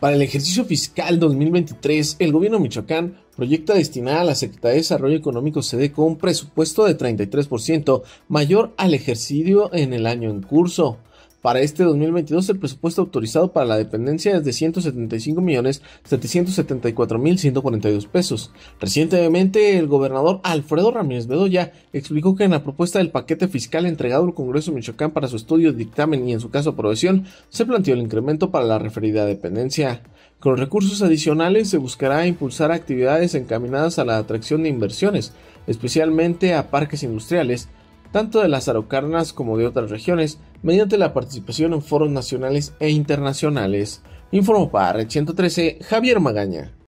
Para el ejercicio fiscal 2023, el gobierno Michoacán proyecta destinar a la Secretaría de Desarrollo Económico e e con un presupuesto de 33% mayor al ejercicio en el año en curso. Para este 2022 el presupuesto autorizado para la dependencia es de 175.774.142 pesos. Recientemente el gobernador Alfredo Ramírez Bedoya explicó que en la propuesta del paquete fiscal entregado al Congreso Michoacán para su estudio, dictamen y en su caso aprobación, se planteó el incremento para la referida dependencia. Con recursos adicionales se buscará impulsar actividades encaminadas a la atracción de inversiones, especialmente a parques industriales, tanto de las araucanas como de otras regiones, mediante la participación en foros nacionales e internacionales. Informó para Red 113 Javier Magaña.